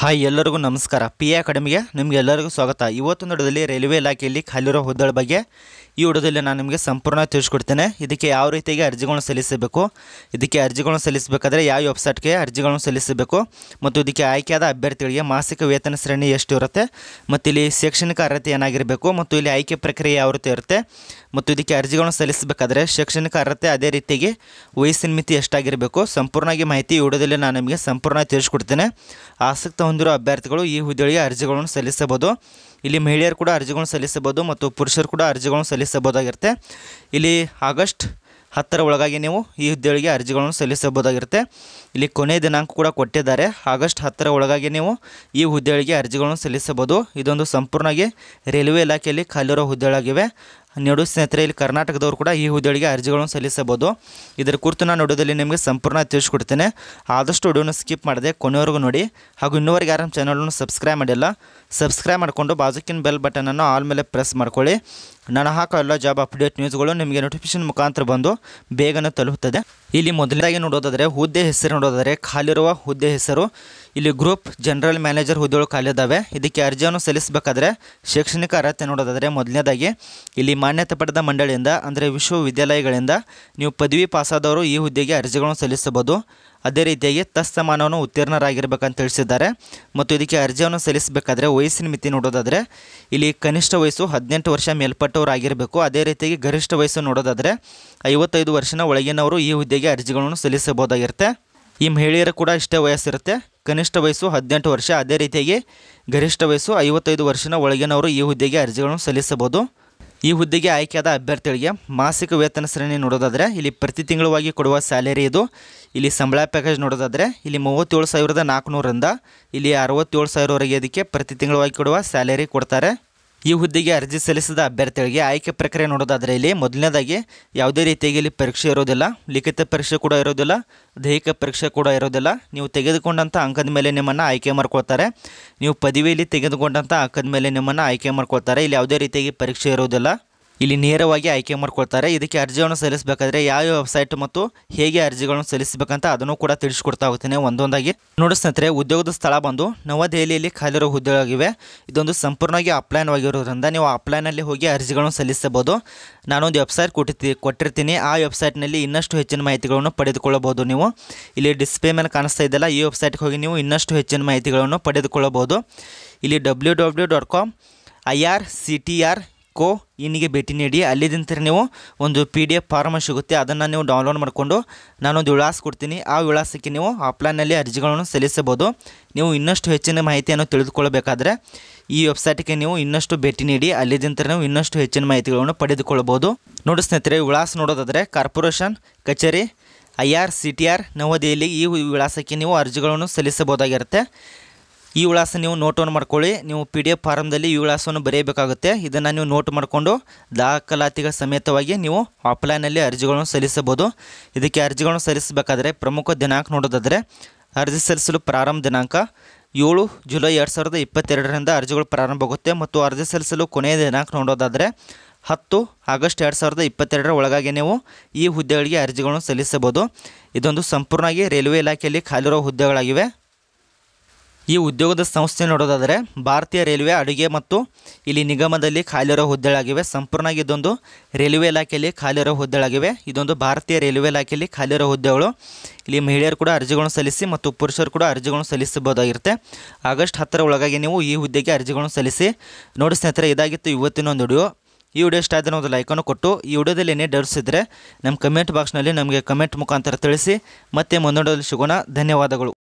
hi ಎಲ್ಲರಿಗೂ ನಮಸ್ಕಾರ P A ಅಕಾಡೆಮಿಗೆ ಎಲ್ಲರಿಗೂ ಸ್ವಾಗತ ಇವತ್ತು ನೋಡೋದಲ್ಲಿ ರೈಲ್ವೆ ಇಲಾಖೆಯಲ್ಲಿ ಖಾಲಿರೋ ಹುದ್ದೆಗಳ ಬಗ್ಗೆ ಈ ಹುಡುಗದಲ್ಲಿ ನಾನು ನಿಮಗೆ ಸಂಪೂರ್ಣ ತಿಳಿಸ್ಕೊಡ್ತೇನೆ ಇದಕ್ಕೆ ಯಾವ ರೀತಿಯಾಗಿ ಅರ್ಜಿಗಳನ್ನು ಸಲ್ಲಿಸಬೇಕು ಇದಕ್ಕೆ ಅರ್ಜಿಗಳನ್ನು ಸಲ್ಲಿಸಬೇಕಾದ್ರೆ ಯಾವ ವೆಬ್ಸೈಟ್ಗೆ ಅರ್ಜಿಗಳನ್ನು ಸಲ್ಲಿಸಬೇಕು ಮತ್ತು ಇದಕ್ಕೆ ಆಯ್ಕೆಯಾದ ಅಭ್ಯರ್ಥಿಗಳಿಗೆ ಮಾಸಿಕ ವೇತನ ಶ್ರೇಣಿ ಎಷ್ಟು ಇರುತ್ತೆ ಮತ್ತು ಇಲ್ಲಿ ಶೈಕ್ಷಣಿಕ ಅರ್ಹತೆ ಏನಾಗಿರಬೇಕು ಮತ್ತು ಇಲ್ಲಿ ಆಯ್ಕೆ ಪ್ರಕ್ರಿಯೆ ಯಾವ ರೀತಿ ಇರುತ್ತೆ ಮತ್ತು ಇದಕ್ಕೆ ಅರ್ಜಿಗಳನ್ನು ಸಲ್ಲಿಸಬೇಕಾದ್ರೆ ಶೈಕ್ಷಣಿಕ ಅರ್ಹತೆ ಅದೇ ರೀತಿಯಾಗಿ ವಯಸ್ಸಿನ ಮಿತಿ ಎಷ್ಟಾಗಿರಬೇಕು ಸಂಪೂರ್ಣವಾಗಿ ಮಾಹಿತಿ ವಿಡಿಯೋದಲ್ಲಿ ನಾನು ನಿಮಗೆ ಸಂಪೂರ್ಣ ತಿಳಿಸ್ಕೊಡ್ತೇನೆ ಆಸಕ್ತಿ ಹೊಂದಿರೋ ಅಭ್ಯರ್ಥಿಗಳು ಈ ಹುದ್ದೆಗಳಿಗೆ ಅರ್ಜಿಗಳನ್ನು ಸಲ್ಲಿಸಬಹುದು ಇಲ್ಲಿ ಮಹಿಳೆಯರು ಕೂಡ ಅರ್ಜಿಗಳನ್ನು ಸಲ್ಲಿಸಬಹುದು ಮತ್ತು ಪುರುಷರು ಕೂಡ ಅರ್ಜಿಗಳನ್ನು ಸಲ್ಲಿಸಬಹುದಾಗಿರುತ್ತೆ ಇಲ್ಲಿ ಆಗಸ್ಟ್ ಹತ್ತರ ಒಳಗಾಗಿ ನೀವು ಈ ಹುದ್ದೆಗಳಿಗೆ ಅರ್ಜಿಗಳನ್ನು ಸಲ್ಲಿಸಬಹುದಾಗಿರುತ್ತೆ ಇಲ್ಲಿ ಕೊನೆಯ ದಿನಾಂಕ ಕೂಡ ಕೊಟ್ಟಿದ್ದಾರೆ ಆಗಸ್ಟ್ ಹತ್ತರ ಒಳಗಾಗಿ ನೀವು ಈ ಹುದ್ದೆಗಳಿಗೆ ಅರ್ಜಿಗಳನ್ನು ಸಲ್ಲಿಸಬಹುದು ಇದೊಂದು ಸಂಪೂರ್ಣವಾಗಿ ರೈಲ್ವೆ ಇಲಾಖೆಯಲ್ಲಿ ಖಾಲಿರೋ ಹುದ್ದೆಗಳಾಗಿವೆ ನೋಡು ಸ್ನೇಹಿತರೆ ಇಲ್ಲಿ ಕರ್ನಾಟಕದವರು ಕೂಡ ಈ ಹುದ್ದೆಗಳಿಗೆ ಅರ್ಜಿಗಳನ್ನು ಸಲ್ಲಿಸಬಹುದು ಇದರ ಕುರಿತು ನಾನು ನೋಡೋದಲ್ಲಿ ನಿಮಗೆ ಸಂಪೂರ್ಣ ತಿಳಿಸ್ಕೊಡ್ತೇನೆ ಆದಷ್ಟು ವಿಡಿಯೋನ ಸ್ಕಿಪ್ ಮಾಡದೆ ಕೊನೆಯವರೆಗೂ ನೋಡಿ ಹಾಗೂ ಇನ್ನೂವರೆಗೆ ಯಾರು ನಮ್ಮ ಚಾನಲನ್ನು ಸಬ್ಸ್ಕ್ರೈಬ್ ಮಾಡಿಲ್ಲ ಸಬ್ಸ್ಕ್ರೈಬ್ ಮಾಡಿಕೊಂಡು ಬಾಜುಕಿನ ಬೆಲ್ ಬಟನನ್ನು ಆಲ್ ಮೇಲೆ ಪ್ರೆಸ್ ಮಾಡ್ಕೊಳ್ಳಿ ನಾನು ಹಾಕೋ ಎಲ್ಲ ಜಾಬ್ ಅಪ್ಡೇಟ್ ನ್ಯೂಸ್ಗಳು ನಿಮಗೆ ನೋಟಿಫಿಕೇಶನ್ ಮುಖಾಂತರ ಬಂದು ಬೇಗನೆ ತಲುಪುತ್ತದೆ ಇಲ್ಲಿ ಮೊದಲನೇದಾಗಿ ನೋಡೋದಾದರೆ ಹುದ್ದೆ ಹೆಸರು ನೋಡೋದಾದರೆ ಖಾಲಿರುವ ಹುದ್ದೆ ಹೆಸರು ಇಲ್ಲಿ ಗ್ರೂಪ್ ಜನರಲ್ ಮ್ಯಾನೇಜರ್ ಹುದ್ದೆಗಳು ಖಾಲಿದಾವೆ ಇದಕ್ಕೆ ಅರ್ಜಿಯನ್ನು ಸಲ್ಲಿಸಬೇಕಾದ್ರೆ ಶೈಕ್ಷಣಿಕ ಅರ್ಹತೆ ನೋಡೋದಾದರೆ ಮೊದಲನೇದಾಗಿ ಇಲ್ಲಿ ಮಾನ್ಯತೆ ಪಡೆದ ಮಂಡಳಿಯಿಂದ ಅಂದರೆ ವಿಶ್ವವಿದ್ಯಾಲಯಗಳಿಂದ ನೀವು ಪದವಿ ಪಾಸಾದವರು ಈ ಹುದ್ದೆಗೆ ಅರ್ಜಿಗಳನ್ನು ಸಲ್ಲಿಸಬಹುದು ಅದೇ ರೀತಿಯಾಗಿ ತತ್ಸಮಾನವನ್ನು ಉತ್ತೀರ್ಣರಾಗಿರ್ಬೇಕಂತ ತಿಳಿಸಿದ್ದಾರೆ ಮತ್ತು ಇದಕ್ಕೆ ಅರ್ಜಿಯನ್ನು ಸಲ್ಲಿಸಬೇಕಾದ್ರೆ ವಯಸ್ಸಿನ ಮಿತಿ ನೋಡೋದಾದರೆ ಇಲ್ಲಿ ಕನಿಷ್ಠ ವಯಸ್ಸು ಹದಿನೆಂಟು ವರ್ಷ ಮೇಲ್ಪಟ್ಟವರಾಗಿರಬೇಕು ಅದೇ ರೀತಿಯಾಗಿ ಗರಿಷ್ಠ ವಯಸ್ಸು ನೋಡೋದಾದರೆ ಐವತ್ತೈದು ವರ್ಷನ ಒಳಗಿನವರು ಈ ಹುದ್ದೆಗೆ ಅರ್ಜಿಗಳನ್ನು ಸಲ್ಲಿಸಬಹುದಾಗಿರುತ್ತೆ ಈ ಮಹಿಳೆಯರು ಕೂಡ ಇಷ್ಟೇ ವಯಸ್ಸಿರುತ್ತೆ ಕನಿಷ್ಠ ವಯಸ್ಸು ಹದಿನೆಂಟು ವರ್ಷ ಅದೇ ರೀತಿಯಾಗಿ ಗರಿಷ್ಠ ವಯಸ್ಸು ಐವತ್ತೈದು ವರ್ಷನ ಒಳಗಿನವರು ಈ ಹುದ್ದೆಗೆ ಅರ್ಜಿಗಳನ್ನು ಸಲ್ಲಿಸಬಹುದು ಈ ಹುದ್ದೆಗೆ ಆಯ್ಕೆಯಾದ ಅಭ್ಯರ್ಥಿಗಳಿಗೆ ಮಾಸಿಕ ವೇತನ ಶ್ರೇಣಿ ನೋಡೋದಾದರೆ ಇಲ್ಲಿ ಪ್ರತಿ ತಿಂಗಳವಾಗಿ ಕೊಡುವ ಸ್ಯಾಲರಿ ಇದು ಇಲ್ಲಿ ಸಂಬಳ ಪ್ಯಾಕೇಜ್ ನೋಡೋದಾದರೆ ಇಲ್ಲಿ ಮೂವತ್ತೇಳು ಸಾವಿರದ ನಾಲ್ಕುನೂರರಿಂದ ಇಲ್ಲಿ ಅರವತ್ತೇಳು ಸಾವಿರವರೆಗೆ ಇದಕ್ಕೆ ಪ್ರತಿ ತಿಂಗಳವಾಗಿ ಕೊಡುವ ಸ್ಯಾಲರಿ ಕೊಡ್ತಾರೆ ಈ ಹುದ್ದೆಗೆ ಅರ್ಜಿ ಸಲ್ಲಿಸಿದ ಅಭ್ಯರ್ಥಿಗಳಿಗೆ ಆಯ್ಕೆ ಪ್ರಕ್ರಿಯೆ ನೋಡೋದಾದರೆ ಇಲ್ಲಿ ಮೊದಲನೇದಾಗಿ ಯಾವುದೇ ರೀತಿಯಾಗಿ ಇಲ್ಲಿ ಪರೀಕ್ಷೆ ಇರೋದಿಲ್ಲ ಲಿಖಿತ ಪರೀಕ್ಷೆ ಕೂಡ ಇರೋದಿಲ್ಲ ದೈಹಿಕ ಪರೀಕ್ಷೆ ಕೂಡ ಇರೋದಿಲ್ಲ ನೀವು ತೆಗೆದುಕೊಂಡಂಥ ಅಂಕದ ಮೇಲೆ ನಿಮ್ಮನ್ನು ಆಯ್ಕೆ ಮಾಡ್ಕೊಳ್ತಾರೆ ನೀವು ಪದವಿಯಲ್ಲಿ ತೆಗೆದುಕೊಂಡಂಥ ಅಂಕದ ಮೇಲೆ ನಿಮ್ಮನ್ನು ಆಯ್ಕೆ ಮಾಡ್ಕೊಳ್ತಾರೆ ಇಲ್ಲಿ ಯಾವುದೇ ರೀತಿಯಾಗಿ ಪರೀಕ್ಷೆ ಇರೋದಿಲ್ಲ ಇಲ್ಲಿ ನೇರವಾಗಿ ಆಯ್ಕೆ ಮಾಡ್ಕೊಳ್ತಾರೆ ಇದಕ್ಕೆ ಅರ್ಜಿಗಳನ್ನು ಸಲ್ಲಿಸಬೇಕಾದ್ರೆ ಯಾವ ವೆಬ್ಸೈಟ್ ಮತ್ತು ಹೇಗೆ ಅರ್ಜಿಗಳನ್ನು ಸಲ್ಲಿಸಬೇಕಂತ ಅದನ್ನು ಕೂಡ ತಿಳಿಸ್ಕೊಡ್ತಾ ಹೋಗ್ತೇನೆ ಒಂದೊಂದಾಗಿ ನೋಡಿ ಸ್ನೇಹಿತರೆ ಉದ್ಯೋಗದ ಸ್ಥಳ ಬಂದು ನವದೆಹಲಿಯಲ್ಲಿ ಖಾಲಿರೋ ಹುದ್ದೆಗಳಾಗಿವೆ ಇದೊಂದು ಸಂಪೂರ್ಣವಾಗಿ ಅಪ್ಲೈನ್ ಆಗಿರೋದ್ರಿಂದ ನೀವು ಅಪ್ಲೈನಲ್ಲಿ ಹೋಗಿ ಅರ್ಜಿಗಳನ್ನು ಸಲ್ಲಿಸಬಹುದು ನಾನೊಂದು ವೆಬ್ಸೈಟ್ ಕೊಟ್ಟಿ ಕೊಟ್ಟಿರ್ತೀನಿ ಆ ವೆಬ್ಸೈಟ್ನಲ್ಲಿ ಇನ್ನಷ್ಟು ಹೆಚ್ಚಿನ ಮಾಹಿತಿಗಳನ್ನು ಪಡೆದುಕೊಳ್ಳಬಹುದು ನೀವು ಇಲ್ಲಿ ಡಿಸ್ಪ್ಲೇ ಮೇಲೆ ಕಾಣಿಸ್ತಾ ಇದ್ದಲ್ಲ ಈ ವೆಬ್ಸೈಟ್ಗೆ ಹೋಗಿ ನೀವು ಇನ್ನಷ್ಟು ಹೆಚ್ಚಿನ ಮಾಹಿತಿಗಳನ್ನು ಪಡೆದುಕೊಳ್ಳಬಹುದು ಇಲ್ಲಿ W W dot com I R C T R co ಇನ್ನಿಗೆ ಭೇಟಿ ನೀಡಿ ಅಲ್ಲಿದಿಂತರ ನೀವು ಒಂದು ಪಿ ಡಿ ಎಫ್ ಫಾರ್ಮ್ ಸಿಗುತ್ತೆ ಅದನ್ನು ನೀವು ಡೌನ್ಲೋಡ್ ಮಾಡಿಕೊಂಡು ನಾನೊಂದು ವಿಳಾಸ ಕೊಡ್ತೀನಿ ಆ ವಿಳಾಸಕ್ಕೆ ನೀವು ಆಫ್ಲೈನಲ್ಲಿ ಅರ್ಜಿಗಳನ್ನು ಸಲ್ಲಿಸಬಹುದು ನೀವು ಇನ್ನಷ್ಟು ಹೆಚ್ಚಿನ ಮಾಹಿತಿಯನ್ನು ತಿಳಿದುಕೊಳ್ಳಬೇಕಾದ್ರೆ ಈ ವೆಬ್ಸೈಟ್ಗೆ ನೀವು ಇನ್ನಷ್ಟು ಭೇಟಿ ನೀಡಿ ಅಲ್ಲಿದ್ದಂತರ ನೀವು ಇನ್ನಷ್ಟು ಹೆಚ್ಚಿನ ಮಾಹಿತಿಗಳನ್ನು ಪಡೆದುಕೊಳ್ಳಬಹುದು ನೋಡಿ ಸ್ನೇಹಿತರೆ ವಿಳಾಸ ನೋಡೋದಾದರೆ ಕಾರ್ಪೊರೇಷನ್ ಕಚೇರಿ I R C T R New Delhi ಈ ವಿಳಾಸಕ್ಕೆ ನೀವು ಅರ್ಜಿಗಳನ್ನು ಸಲ್ಲಿಸಬಹುದಾಗಿರುತ್ತೆ ಈ ವಿಳಾಸ ನೀವು ನೋಟವನ್ನು ಮಾಡ್ಕೊಳ್ಳಿ ನೀವು ಪಿ ಡಿ ಎಫ್ ಫಾರ್ಮ್ದಲ್ಲಿ ಈ ವಿಳಾಸವನ್ನು ಬರೆಯಬೇಕಾಗುತ್ತೆ ಇದನ್ನು ನೀವು ನೋಟ್ ಮಾಡಿಕೊಂಡು ದಾಖಲಾತಿಗಳ ಸಮೇತವಾಗಿ ನೀವು ಆಫ್ಲೈನಲ್ಲಿ ಅರ್ಜಿಗಳನ್ನು ಸಲ್ಲಿಸಬಹುದು ಇದಕ್ಕೆ ಅರ್ಜಿಗಳನ್ನು ಸಲ್ಲಿಸಬೇಕಾದರೆ ಪ್ರಮುಖ ದಿನಾಂಕ ನೋಡೋದಾದರೆ ಅರ್ಜಿ ಸಲ್ಲಿಸಲು ಪ್ರಾರಂಭ ದಿನಾಂಕ ಏಳು ಜುಲೈ ಎರಡು ಸಾವಿರದ ಇಪ್ಪತ್ತೆರಡರಿಂದ ಅರ್ಜಿಗಳು ಪ್ರಾರಂಭವಾಗುತ್ತೆ ಮತ್ತು ಅರ್ಜಿ ಸಲ್ಲಿಸಲು ಕೊನೆಯ ದಿನಾಂಕ ನೋಡೋದಾದರೆ ಹತ್ತು ಆಗಸ್ಟ್ ಎರಡು ಸಾವಿರದ ಇಪ್ಪತ್ತೆರಡರ ಒಳಗಾಗಿ ನೀವು ಈ ಹುದ್ದೆಗಳಿಗೆ ಅರ್ಜಿಗಳನ್ನು ಸಲ್ಲಿಸಬಹುದು ಇದೊಂದು ಸಂಪೂರ್ಣವಾಗಿ ರೈಲ್ವೆ ಇಲಾಖೆಯಲ್ಲಿ ಖಾಲಿರೋ ಹುದ್ದೆಗಳಾಗಿವೆ ಈ ಉದ್ಯೋಗದ ಸಂಸ್ಥೆ ನೋಡೋದಾದರೆ ಭಾರತೀಯ ರೈಲ್ವೆ ಅಡುಗೆ ಮತ್ತು ಇಲ್ಲಿ ನಿಗಮದಲ್ಲಿ ಖಾಲಿರೋ ಹುದ್ದೆಗಳಾಗಿವೆ ಸಂಪೂರ್ಣವಾಗಿ ಇದೊಂದು ರೈಲ್ವೆ ಇಲಾಖೆಯಲ್ಲಿ ಖಾಲಿರೋ ಹುದ್ದೆಗಳಾಗಿವೆ ಇದೊಂದು ಭಾರತೀಯ ರೈಲ್ವೆ ಇಲಾಖೆಯಲ್ಲಿ ಖಾಲಿರೋ ಹುದ್ದೆಗಳು ಇಲ್ಲಿ ಮಹಿಳೆಯರು ಕೂಡ ಅರ್ಜಿಗಳನ್ನು ಸಲ್ಲಿಸಿ ಮತ್ತು ಪುರುಷರು ಕೂಡ ಅರ್ಜಿಗಳನ್ನು ಸಲ್ಲಿಸಬಹುದಾಗಿರುತ್ತೆ ಆಗಸ್ಟ್ ಹತ್ತರ ಒಳಗಾಗಿ ನೀವು ಈ ಹುದ್ದೆಗೆ ಅರ್ಜಿಗಳನ್ನು ಸಲ್ಲಿಸಿ ನೋಡಿ ಸ್ನೇಹಿತರೆ ಇದಾಗಿತ್ತು ಇವತ್ತಿನ ಒಂದು ವಿಡಿಯೋ ಈ ವಿಡಿಯೋ ಇಷ್ಟ ಆದರೆ ಒಂದು ಲೈಕನ್ನು ಕೊಟ್ಟು ಈ ವಿಡಿಯೋದಲ್ಲಿ ಏನೇ ಡರ್ಸಿದ್ರೆ ನಮ್ಮ ಕಮೆಂಟ್ ಬಾಕ್ಸ್ನಲ್ಲಿ ನಮಗೆ ಕಮೆಂಟ್ ಮುಖಾಂತರ ತಿಳಿಸಿ ಮತ್ತೆ ಮುನ್ನೋಡೋದಲ್ಲಿ ಸಿಗೋಣ ಧನ್ಯವಾದಗಳು